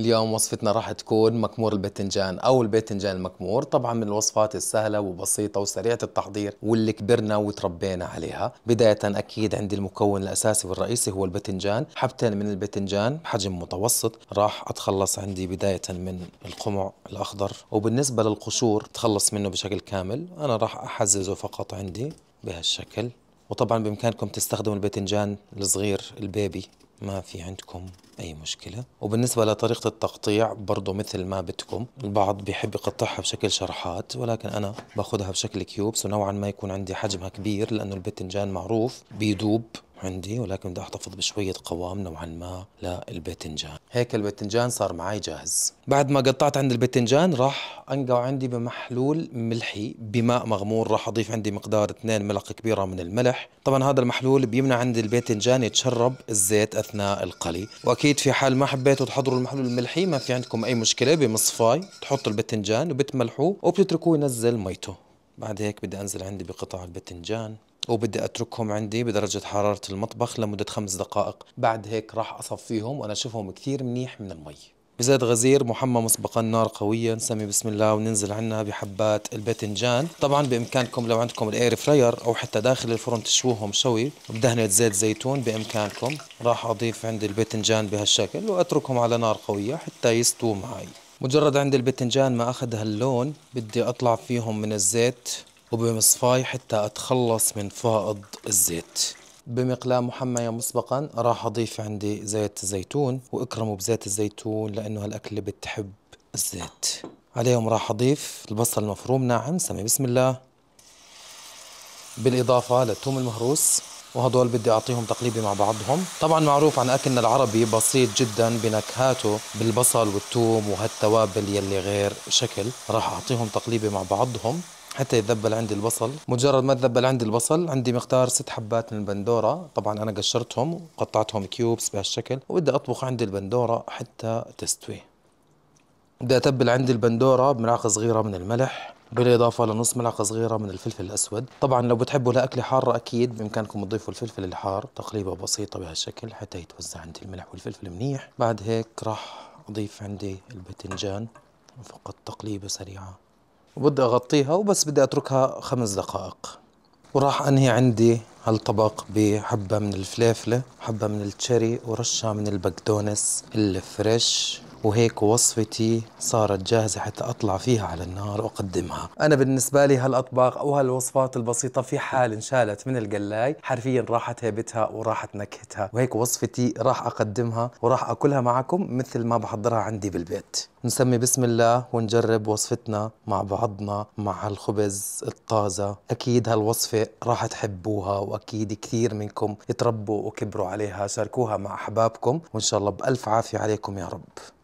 اليوم وصفتنا راح تكون مكمور الباذنجان او الباذنجان المكمور طبعا من الوصفات السهله وبسيطه وسريعه التحضير واللي كبرنا وتربينا عليها بدايه اكيد عندي المكون الاساسي والرئيسي هو الباذنجان حبتين من الباذنجان بحجم متوسط راح اتخلص عندي بدايه من القمع الاخضر وبالنسبه للقشور تخلص منه بشكل كامل انا راح احززه فقط عندي بهالشكل وطبعا بامكانكم تستخدموا الباذنجان الصغير البيبي ما في عندكم أي مشكلة وبالنسبة لطريقة التقطيع برضو مثل ما بدكم البعض بيحب يقطعها بشكل شرحات ولكن أنا باخدها بشكل كيوبس ونوعا ما يكون عندي حجمها كبير لأنه البتنجان معروف بيدوب عندي ولكن بدي احتفظ بشويه قوام نوعا ما للباذنجان هيك الباذنجان صار معي جاهز بعد ما قطعت عند الباذنجان راح انقعه عندي بمحلول ملحي بماء مغمور راح اضيف عندي مقدار 2 ملعقه كبيره من الملح طبعا هذا المحلول بيمنع عند الباذنجان يتشرب الزيت اثناء القلي واكيد في حال ما حبيتوا تحضروا المحلول الملحي ما في عندكم اي مشكله بمصفاي تحطوا الباذنجان وبتملحوه وبتتركوه ينزل ميته بعد هيك بدي انزل عندي بقطع الباذنجان وبدي اتركهم عندي بدرجه حراره المطبخ لمده خمس دقائق بعد هيك راح اصفيهم وانا اشوفهم كثير منيح من المي بزيت غزير محمى مسبقا نار قوية نسمي بسم الله وننزل عنا بحبات الباذنجان طبعا بإمكانكم لو عندكم الاير فراير أو حتى داخل الفرن تشوهم شوي بدهنة زيت زيتون بإمكانكم راح أضيف عندي الباذنجان بهالشكل وأتركهم على نار قوية حتى يستووا معي مجرد عند الباذنجان ما أخذ هاللون بدي أطلع فيهم من الزيت وبمصفاي حتى أتخلص من فائض الزيت بمقلاة محمية مسبقا راح أضيف عندي زيت زيتون وأكرمه بزيت الزيتون لأنه هالأكلة بتحب الزيت عليهم راح أضيف البصل المفروم ناعم سمي بسم الله بالإضافة للثوم المهروس وهدول بدي أعطيهم تقليبة مع بعضهم طبعا معروف عن أكلنا العربي بسيط جدا بنكهاته بالبصل والثوم وهالتوابل يلي غير شكل راح أعطيهم تقليبة مع بعضهم حتى يتذبل عندي البصل مجرد ما تذبل عندي البصل عندي مقدار ست حبات من البندوره طبعا انا قشرتهم وقطعتهم كيوبس بهالشكل وبدي اطبخ عندي البندوره حتى تستوي بدي اتبل عندي البندوره بملعقه صغيره من الملح بالإضافة لنص ملعقة صغيرة من الفلفل الأسود طبعا لو بتحبوا لأكلة حارة أكيد بإمكانكم تضيفوا الفلفل الحار تقريبا بسيطة بهالشكل حتى يتوزع عندي الملح والفلفل منيح بعد هيك راح أضيف عندي الباذنجان فقط تقليبة سريعة وبدي أغطيها وبس بدي أتركها خمس دقائق وراح أنهي عندي هالطبق بحبة من الفلافلة حبة من التشيري ورشة من البقدونس الفريش وهيك وصفتي صارت جاهزة حتى أطلع فيها على النار وأقدمها أنا بالنسبة لي هالأطباق أو هالوصفات البسيطة في حال انشالت من القلاي حرفيا راحت هيبتها وراحت نكهتها وهيك وصفتي راح أقدمها وراح أكلها معكم مثل ما بحضرها عندي بالبيت نسمي بسم الله ونجرب وصفتنا مع بعضنا مع هالخبز الطازة أكيد هالوصفة راح تحبوها وأكيد كثير منكم تربوا وكبروا عليها شاركوها مع أحبابكم وإن شاء الله بألف عافية عليكم يا رب